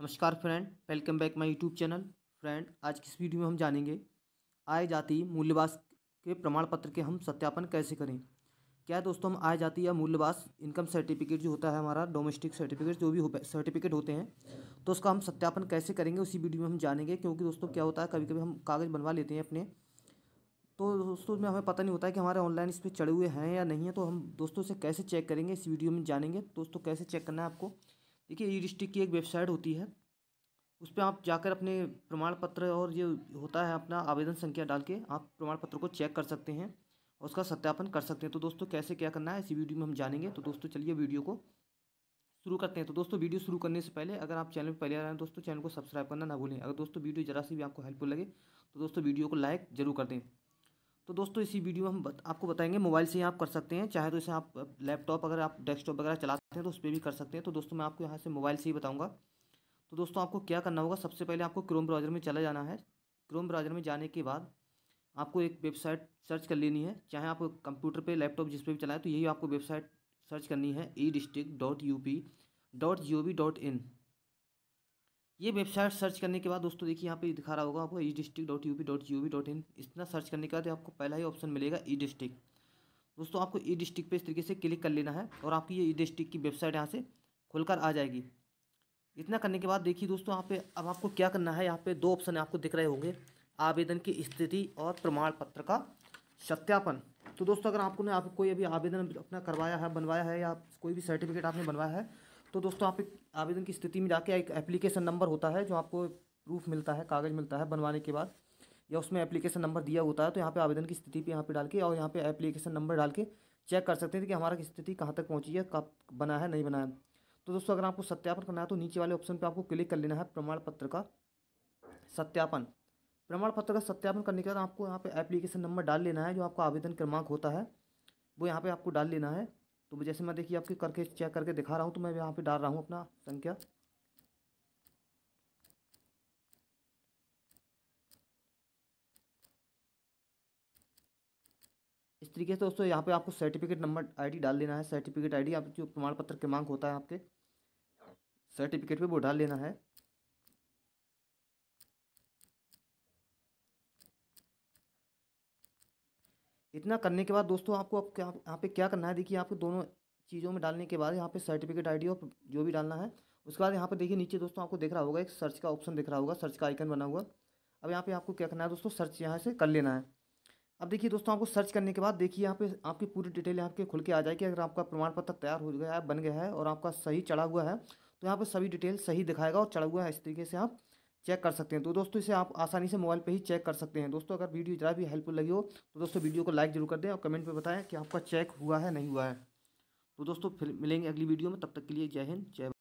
नमस्कार friend welcome back my YouTube channel friend आज की इस वीडियो में हम जानेंगे आय जाति मूल्यवास के प्रमाण पत्र के हम सत्यापन कैसे करें क्या दोस्तों हम आय जाति या मूल्यवास इनकम सर्टिफिकेट जो होता है हमारा डोमेस्टिक सर्टिफिकेट जो भी हो सर्टिफिकेट होते हैं तो उसका हम सत्यापन कैसे करेंगे उसी वीडियो में हम जानेंगे क्योंकि दोस्तों क्या होता है कभी कभी हम कागज़ बनवा लेते हैं अपने तो दोस्तों में हमें पता नहीं होता है कि हमारे ऑनलाइन इस पर चढ़े हुए हैं या नहीं है तो हम दोस्तों से कैसे चेक करेंगे इस वीडियो में जानेंगे दोस्तों कैसे चेक करना है आपको देखिए ई डिस्ट्रिक्ट की एक वेबसाइट होती है उस पर आप जाकर अपने प्रमाण पत्र और ये होता है अपना आवेदन संख्या डाल के आप प्रमाण पत्र को चेक कर सकते हैं और उसका सत्यापन कर सकते हैं तो दोस्तों कैसे क्या करना है इसी वीडियो में हम जानेंगे तो दोस्तों चलिए वीडियो को शुरू करते हैं तो दोस्तों वीडियो शुरू करने से पहले अगर आप चैनल पर पहले आ रहे हैं दोस्तों चैनल को सब्सक्राइब करना ना भूलें अगर दोस्तों वीडियो जरा सी भी आपको हेल्पफुल लगे तो दोस्तों वीडियो को लाइक जरूर कर दें तो दोस्तों इसी वीडियो में हम बत, आपको बताएंगे मोबाइल से ही आप कर सकते हैं चाहे तो इसे आप लैपटॉप अगर आप डेस्कटॉप वगैरह चला सकते हैं तो उस पर भी कर सकते हैं तो दोस्तों मैं आपको यहाँ से मोबाइल से ही बताऊँगा तो दोस्तों आपको क्या करना होगा सबसे पहले आपको क्रोम ब्राउज़र में चला जाना है क्रोम ब्राउज़र में जाने के बाद आपको एक वेबसाइट सर्च कर लेनी है चाहे आप कंप्यूटर पर लैपटॉप जिस पर भी चलाएं तो यही आपको वेबसाइट सर्च करनी है e district dot U P dot G O V dot in ये वेबसाइट सर्च करने के बाद दोस्तों देखिए यहाँ पे दिखा रहा होगा आपको e district dot U P dot U V dot in इतना सर्च करने के बाद आपको पहला ही ऑप्शन मिलेगा ई डिस्ट्रिक्ट दोस्तों आपको ई डिस्ट्रिक्ट पे इस तरीके से क्लिक कर लेना है और आपकी ये ई डिस्ट्रिक्ट की वेबसाइट यहाँ से खुलकर आ जाएगी इतना करने के बाद देखिए दोस्तों यहाँ पे अब आपको क्या करना है यहाँ पे दो ऑप्शन आपको दिख रहे होंगे आवेदन की स्थिति और प्रमाण पत्र का सत्यापन तो दोस्तों अगर आपको ने आप कोई अभी आवेदन अपना करवाया है बनवाया है या कोई भी सर्टिफिकेट आपने बनवाया है तो दोस्तों आप एक आवेदन की स्थिति में जाके एक एप्लीकेशन नंबर होता है जो आपको प्रूफ मिलता है कागज़ मिलता है बनवाने के बाद या उसमें एप्लीकेशन नंबर दिया होता है तो यहाँ पे आवेदन की स्थिति पे यहाँ पे डाल के और यहाँ पे एप्लीकेशन नंबर डाल के चेक कर सकते हैं कि हमारा स्थिति कहाँ तक पहुँची है कब बना है नहीं बना है तो दोस्तों अगर आपको सत्यापन करना है तो नीचे वाले ऑप्शन पर आपको क्लिक कर लेना है प्रमाण पत्र का सत्यापन प्रमाण पत्र का सत्यापन करने के बाद आपको यहाँ पर एप्लीकेशन नंबर डाल लेना है जो आपका आवेदन क्रमांक होता है वो यहाँ पर आपको डाल लेना है तो जैसे मैं देखिए आपके करके चेक करके दिखा रहा हूँ तो मैं यहाँ पे डाल रहा हूँ अपना संख्या इस तरीके से दोस्तों यहाँ पे आपको सर्टिफिकेट नंबर आईडी डाल लेना है सर्टिफिकेट आईडी आप जो प्रमाण पत्र क्रमांक होता है आपके सर्टिफिकेट पे वो डाल लेना है इतना करने के बाद दोस्तों आपको आप यहाँ पे क्या करना है देखिए आपको दोनों चीज़ों में डालने के बाद यहाँ पे सर्टिफिकेट आईडी और जो भी डालना है उसके बाद यहाँ पे देखिए नीचे दोस्तों आपको देख रहा होगा एक सर्च का ऑप्शन दिख रहा होगा सर्च का आइकन बना हुआ अब यहाँ पे आपको क्या करना है दोस्तों सर्च यहाँ से कर लेना है अब देखिए दोस्तों आपको सर्च करने के बाद देखिए यहाँ पे आपकी पूरी डिटेल यहाँ पे खुल के आ जाएगी अगर आपका प्रमाण पत्र तैयार हो गया है बन गया है और आपका सही चढ़ा हुआ है तो यहाँ पर सभी डिटेल सही दिखाएगा और चढ़ा हुआ है इस तरीके से आप चेक कर सकते हैं तो दोस्तों इसे आप आसानी से मोबाइल पे ही चेक कर सकते हैं दोस्तों अगर वीडियो ज़रा भी हेल्पफुल लगी हो तो दोस्तों वीडियो को लाइक जरूर कर दें और कमेंट में बताएं कि आपका चेक हुआ है नहीं हुआ है तो दोस्तों फिर मिलेंगे अगली वीडियो में तब तक के लिए जय हिंद जय